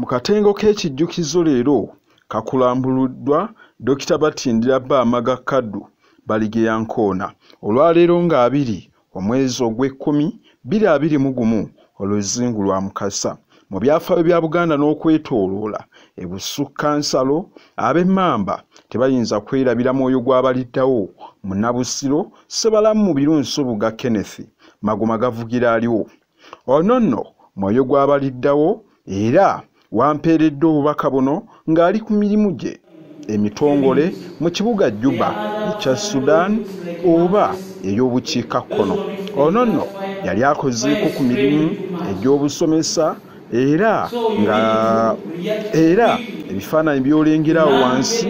mu katengo k'ekijjukizo leero kakulambuluddwa dr batindira baamaga kaddu balige yankoona olwaleero nga abiri omwezi ogw'ekkumi 221 oluzingu lwa mukasa mu byafaayo bya buganda n'okwetooloola ebusukkansalo ab'emmamba tebayinza kwerabira mwoyo gw'abaliddawo munnabusiro sebalamu mu birunsubuga kenneth maguma gavugira aliwo ono nno mwoyo gw'abaliddawo era wampeeredde obubaka buno ng'ali ku mirimu gye emitongole mu kibuga juba ekya sudan oba ey'obukiika kkono ono nno yali akozeeko ku mirimu egy'obusomesa era nga era ebifaananyi byolengerawo wansi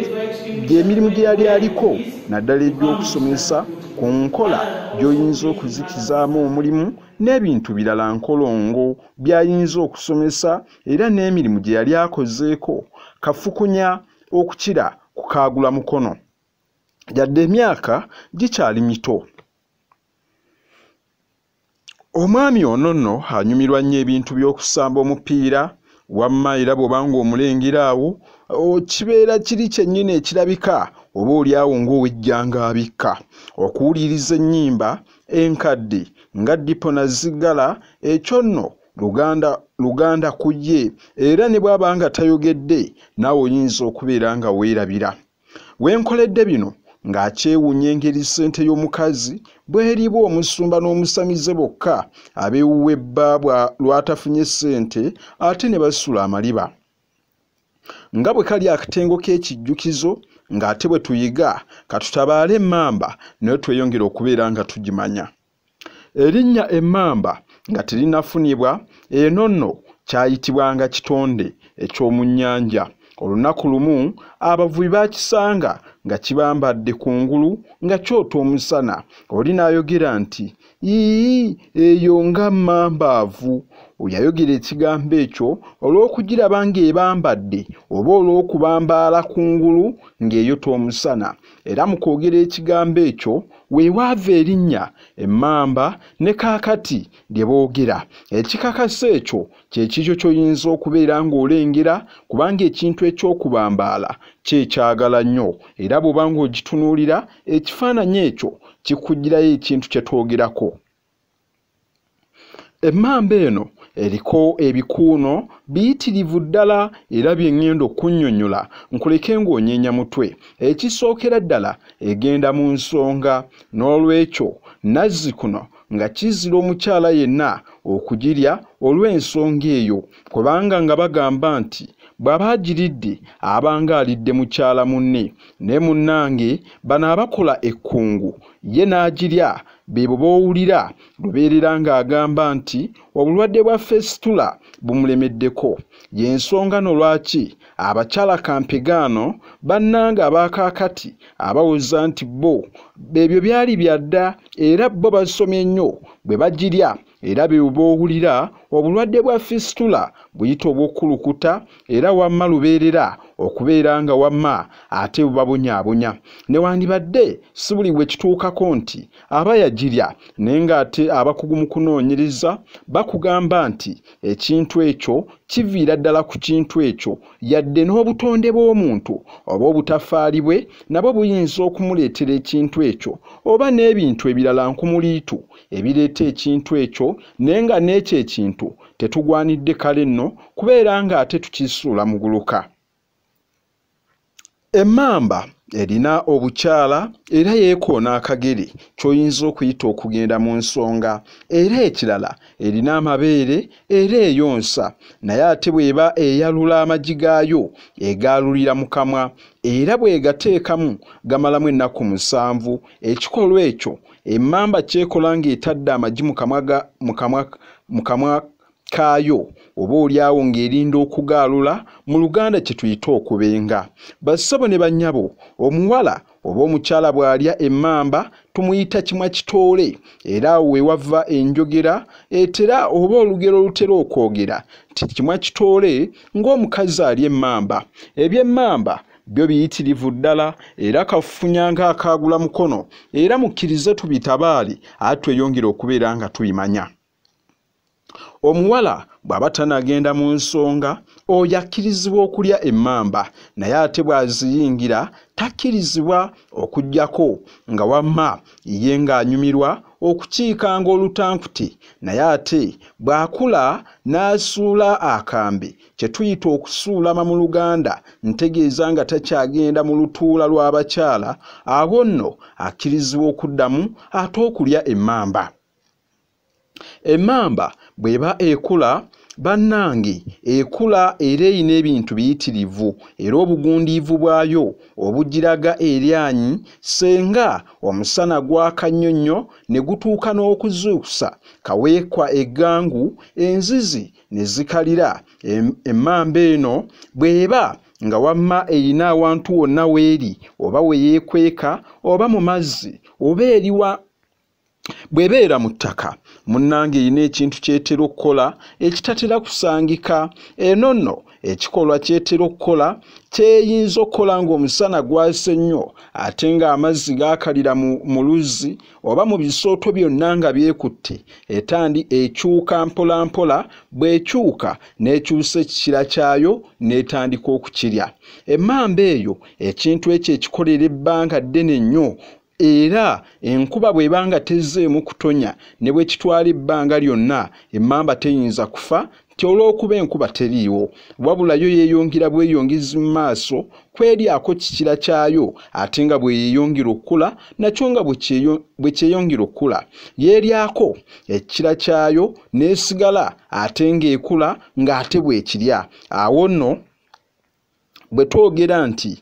gy'emirimu gye yali aliko naddala egy'okusomesa ku nkola gy'oyinza okuzikizaamu omulimu n'ebintu birala nkolongo by'ayinza okusomesa era n'emirimu gye yali akozeeko kafukunya okukira kukaagula mukono yadde emyaka gikyali mito omwami ono nno anyumirwa nnyo ebintu by'okusamba omupiira wamma era bw'obanga omulengeraawo kibeera kiri kyennyini ekirabika oba oli awo ng'owejjanga abikka okuwuliriza ennyimba enkadde nga dipona ziggala ekyo nno luganda luganda ku ye era ne bw'aba nga tayogedde naawe oyinza okubeera nga weerabira wenkoledde bino ng'akyewuunya engeri ssente y'omukazi bweriba omusumba n'omusamize bokka abeewuwa ebbaabwa lwatafunye ssente ate ne basula amaliba nga bwe kali akatengo k'ekijjukizo ng'ate bwe tuyiga katutabaale emmamba naye tweyongera okubeera nga tugimanya erinnya emmamba nga terinafunibwa eno nno kyayitibwanga kitonde eky'omu nnyanja olunaku lumu abavubi baakisanga nga kibambadde ku ngulu nga kyota omusana oli n'ayogera nti yiyi eyo nga mambaavu oyayogera ekigambo ekyo olw'okugiraba ng'ebambadde oba olw'okubambaala kungulu ng'eyota omusana era mu kwogera ekigambo ekyo weewaava erinnya emmamba ne kaakati lye boogera ekikakasa ekyo kye kikyo ky'oyinza okubeera ng'olengera kubanga ekintu eky'okubambaala kyekyagala nnyo era bw'oba ng'ogitunuulira ekifaananyi ekyo kikugirayo ekintu kyetwogerako emmamba eno eriko ebikuuno biyitirivu ddala era byeŋŋenda okunnyonnyola nkuleke ng'onyeenya mutwe ekisookera ddala egenda mu nsonga n'olwekyo nazzi kuno nga kizira omukyala yenna okugirya olw'ensonga eyo kubanga nga bagamba nti bw'aba agiridde aba ng'alidde mukyala munne ne munnange bano abakola ekkungu ye n'agirya beebo b'owulira lubeerera ng'agamba nti obulwadde bwa fesitula bumulemeddeko yensonga n'olwaki abakyala kampegaano bannanga abaakaakati abaweza nti bo ebyo byali bya dda era bo basomye nnyo bwe bagirya era bebobaowulira obulwadde bwa fisitula buyita obwokulukuta era wamma lubeerera okubeera nga wamma ate bubabonyaabonya newandibadde sibuliwe kituukako nti aba yagirya naye ng'ate abakugu mu kunoonyereza bakugamba nti ekintu ekyo kiviira ddala ku kintu ekyo yadde n'obutonde bw'omuntu oba obutafaali bwe nabwo buyinza okumuleetera ekintu ekyo oba n'ebintu ebirala nkumuliitu ebireeta ekintu ekyo naye nga n'ekyo ekintu tetugwanidde kale nno kubeera ng'ate tukisuula muguluka emmamba erina obukyala era yeekoona akagere kyoyinza okuyita okugenda mu nsonga era ekirala erina amabeere era eyonsa naye ate bw'eba eyalula amagi gaayo egaalulira mu kamwa era bwegateekamu gamalamu ennaku musanvu ekikolwa ekyo emmamba kyekola ng'etadde amagi mu kamwa kaayo oba olyawo ng'erinda okugaalula mu luganda kye tuyita okubenga bassabo ne bannyabo omuwala oba omukyala bw'alya emmamba tumuyita kimwa kitoole era awo we wava enjogera etera oba olugero olutera okwogera ti kimwa kitoole ng'omukazi alya emmamba ebyemmamba byo biyitirivu ddala era kafunya ng'akaagula mukono era mukkirize tubitabaali ate tweyongera okubeera nga tubimanya omuwala bw'aba tanagenda mu nsonga oyo akkirizibwa okulya emmamba naye ate bw'aziyingira takkirizibwa okugjako nga wamma ye ng'anyumirwa okukiikanga olutankuti naye ate bw'akula n'asuula akambe kye tuyita okusuulama mu luganda ntegeeza nga takyagenda mu lutuula lw'abakyala abo nno akkirizibwa okuddamu ate okulya emmamba emmamba bweba ekula bannange ekula era eyina ebintu biyitirivu era obugundiivu bwayo obugiraga eryanyi senga omusana gwakanyonyo ne gutuuka n'okuzuukusa kaweekwa eggangu enzizi ne zikalira emmamba eno bweba nga wamma eyina awantu wonna weeri oba weyeekweka oba mu mazzi oba eriwa bw'ebeera mu ttaka munnange erina ekintu kyetera okukola ekitatera kusangika eno nno ekikolwa kyetera okukola kyeyinza okukola ngaomusana gwase nnyo ate ng'amazzi gaakalira mu luzzi oba mu bisooto byonna nga byekutte etandi ekyuka mpolampola bwekyuka n'ekyusa ekikira kyayo n'etandika okukirya emmamba eyo ekintu ekyo ekikolera ebbanga ddene nnyo era enkuba bwebanga tezzeemu kutonya ne bwe kitwala ebbanga lyonna emmamba teyinza kufa nti olw'okuba enkuba teriiwo wabulayo yeeyongera bweyongezi mu maaso kweryako kikira kyayo ate nga bweyeyongera okkula nakyo nga bwe kyeyongera okkula yeeryako ekikira kyayo n'esigala ate ng'ekula ng'ate bwekirya awo nno bwe twogera nti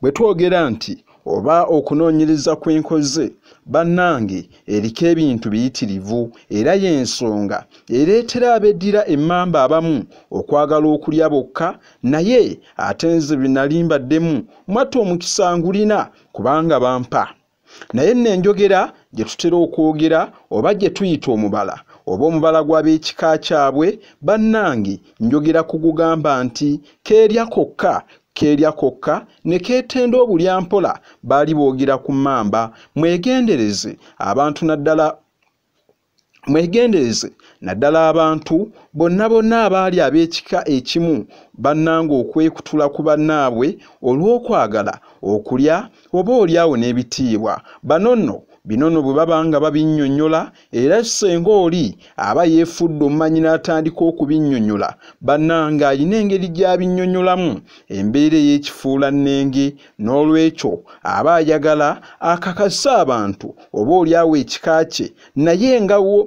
bwe twogera nti oba okunoonyereza kwenkoze bannange eriko ebintu biyitirivu era yensonga ereetera abeddira emmamba abamu okwagala okulya bokka naye ate nze binali mbaddemu mwatta omukisa ngulina kubanga bampa naye nno enjogera gye tutera okwogera oba gye tuyita omubala oba omubala gw'ab'ekika kyabwe bannange njogera kugugamba nti keerya kokka keerya kokka ne keetenda obulyampola baali boogera ku mmamba mwegendereze abantu naddala mwegendereze naddala abantu bonna bonna abaali ab'ekika ekimu bannanga okwekutula ku bannaabwe olw'okwagala okulya oba olyawo n'ebitiibwa banonno binono bwe baba nga babinnyonnyola era senga oli aba yeefudde omumanyi n'atandika okubinnyonnyola bannanga alina engeri gy'abinnyonnyolamu embeera ey'ekifuula nnenge n'olwekyo aba ayagala akakase abantu oba oliawo ekika kye naye ngawo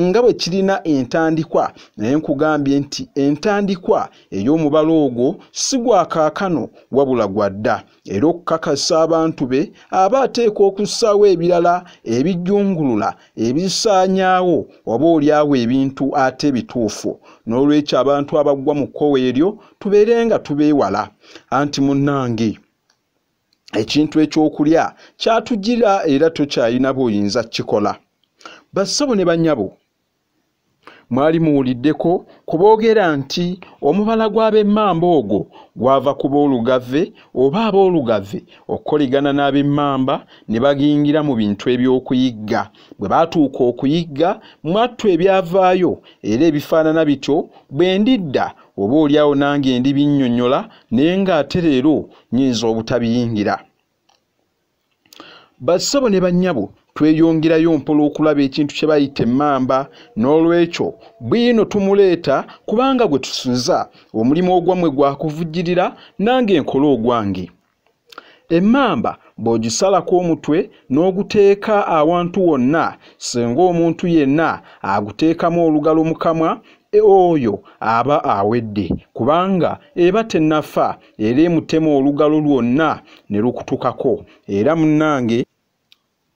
nga bwe kirina entandikwa naye nkugambye nti entandikwa ey'omubala ogwo si gwakaakano wabula gwa dda era okukakasa abantu be aba ateeka okussaawo ebirala ebijjungulula ebisaanyaawo oba olyawo ebintu ate bituufu n'olwekyo abantu abaggwa mu kkowe eryo tubeere nga tubeewala anti munnange ekintu ekyokulya kyatugira era tokyalina buyinza kikola bassabo ne banyabo mwali muwuliddeko kuboogera nti omubala gw'ab'emmamba ogwo gwava ku boolugave oba ab'olugave okukoligana n'ab'emmamba ne bagingira mu bintu eby'okuyigga bwe baatuuka okuyigga mwattu ebyavaayo era ebifaanana bityo bwe ndidda oba oliawo nange ndibinnyonnyola naye ng'ate leero nnyinza obutabiyingira bassabo ne bannyabo tweyongerayo mpola okulaba ekintu kye bayita emmamba n'olwekyo bwino tumuleeta kubanga gwe tusuza omulimu ogwammwe gwakuvujjirira nange enkola ogwange emmamba bw'ogisalako omutwe n'oguteeka awantu wonna singa omuntu yenna aguteekamu olugalo mu kamwa E oyo aba awedde kubanga eba tennafa era emutema olugalo lwonna ne lukutukako era munnange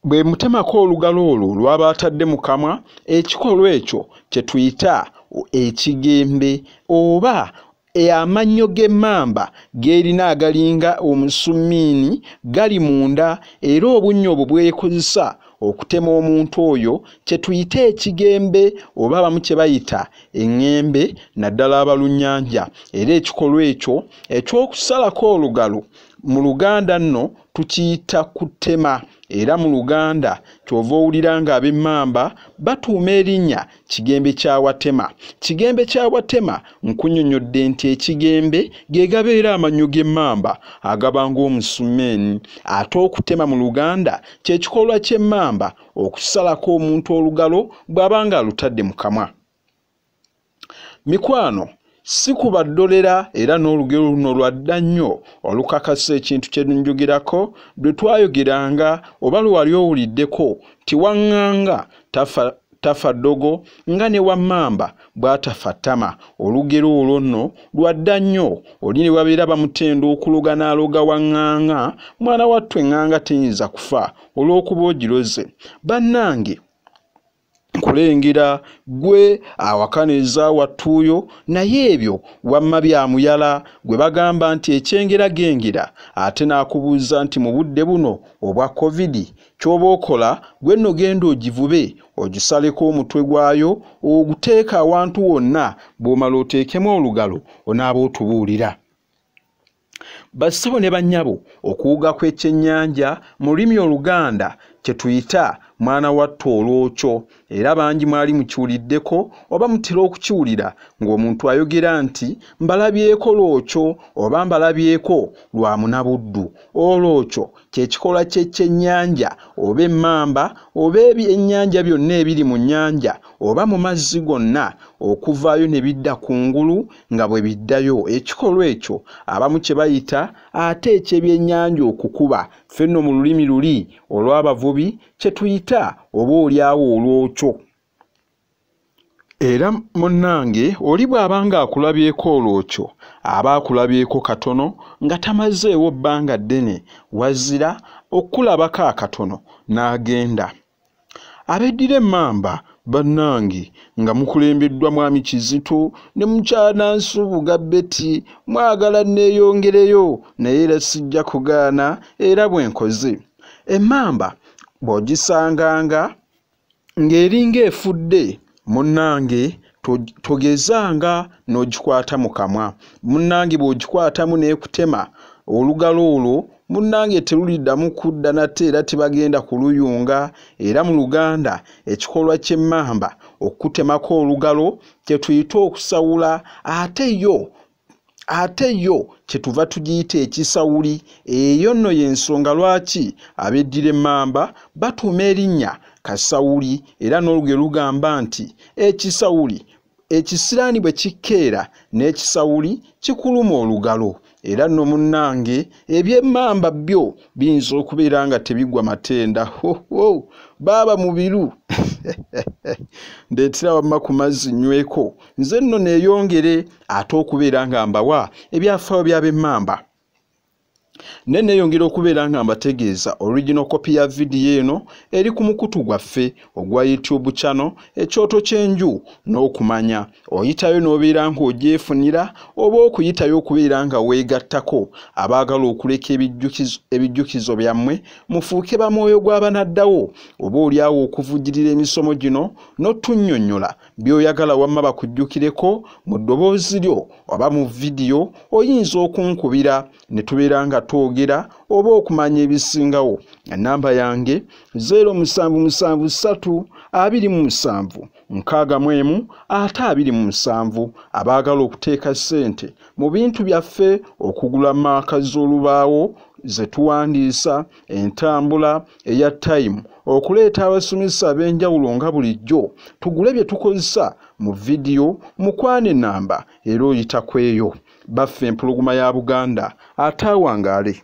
bwe mutemako olugalo olwo lwaba atadde mu kamwa ekikolwa ekyo kye tuyita ekigembe oba amannyo g'emmamba g'erina agalinga omusumiini gali munda era obunnya obwo bwekozesa okutema omuntu oyo kye tuyite ekigembe oba abamu kye bayita eŋŋembe naddala abalunnyanja era ekikolwa ekyo ekyokusalako olugalo mu luganda nno tukiyita kutema era mu luganda kyova owulira ng'abemmamba batuuma erinnya kigembe kya watema kigembe kya watema nkunnyonnyodde nti ekigembe ge gabeera amannyo g'emmamba agaba ng'omusumeeni ate okutema mu luganda kyekikolwa ky'emmamba okusalako omuntu olugalo bw'aba nga alutadde mu kamwa mikwano si kubaddolera era n'olugero luno lwadda nnyo olukakasa ekintu kye njogerako lwe twayogeranga oba lwewali owuliddeko tiwaŋŋanga tafa tafa ddogo nga ne wammamba bw'atafa ttama olugero olwo nno lwadda nnyo oli ne babeera bamutenda okuloga n'aloga waŋŋanga mwana wattu eŋŋanga teyinza kufa olw'okuba ogiroze bannange nkulengera gwe awakaneza watuuyo naye ebyo wamma byamuyala gwe bagamba nti ekyengera gengera ate n'akubuuza nti mu budde buno obwa kovidi ky'oba okola gwe nno genda ogivube ogisaleko omutwe gwayo oguteeka awantu wonna bw'omala oteekemu olugalo onaaba otubuulira bassibo ne bannyabo okuwuga kw'ekyennyanja mu lulimi oluganda kye tuyita mwana watto olwokyo era bangi mwali mukiwuliddeko oba mutera okukiwulira ng'omuntu ayogera nti mbalabyeko lwokyo oba mbalabyeko lwa munabuddu olwokyo kyekikolwa kyekyennyanja oba emmamba oba ebyennyanja byonna ebiri mu nnyanja oba mu mazzi gonna okuvaayo ne bidda kungulu nga bwe biddayo ekikolwa ekyo abamu kye bayita ate ekyebyennyanja okukuba ffenno mu lulimi luli olw'abavubi kye tuyita obaoliawo olwokyo era munnange oli bw'aba ng'akulabyeko olwokyo aba akulabyeko katono nga tamazeewo bbanga ddene wazira okulabako akatono n'agenda na abeddira emmamba bannange nga mukulembeddwa mwami kizito ne mukyana nsubuga beti mwagala neeyongereyo naye era sijja kugaana era bwe nkoze emmamba bw'ogisanganga ng'eringa efudde munnange togezanga n'ogikwata mu kamwa munnange bw'ogikwatamu n'ekutema olugalo olwo munnange teluliddamu kudda nate era tebagenda kuluyunga era mu luganda ekikolwa ky'emmamba okutemako olugalo kyetuyite okusawula ate yo ate yo kyetuva tugiyita ekisawuli eyo nno yensonga lwaki abeddira emmamba batuuma erinnya kasawuli era n'olugero lugamba nti ekisawuli ekisiraani bwe kikkeera n'ekisawuli kikuluma olugalo era nno munnange ebyemmamba byo biyinza okubeera nga tebigwa matenda hoho baaba mubiru ndeetera wamma ku mazzi nnyweko nze nno neeyongere ate okubeera nga mbawa ebyafaayo byab'emmamba ne neeyongera okubeera nga mbategeeza original kopi ya vidiyo eno eri ku mukutu gwaffe ogwa youtube channel ekyoto kyenju n'okumanya oyitayo n'obeera ng'ogyefunira oba okuyitayo okubeera nga weegattako abaagala okuleka ebijjukizo byammwe mufuuke bamwoyo gw'abanaddawo oba oliawo okuvujjirira emisomo gino n'ottunnyonnyola by'oyagala wamma bakujjukireko mu ddoboozi lyo oba mu vidiyo oyinza okunkubira ne tubeera nga twogera oba okumanya ebisingawo enamba yange 0773267 abaagala okuteeka ssente mu bintu byaffe okugula maaka z'olubaawo zetuwandiisa entambula eya tayimu okuleeta abasomesa ab'enjawulo nga bulijjo tugule bye tukozesa mu vidiyo mukwana ennamba era oyitakweyo baffe empologoma ya buganda ate awangaale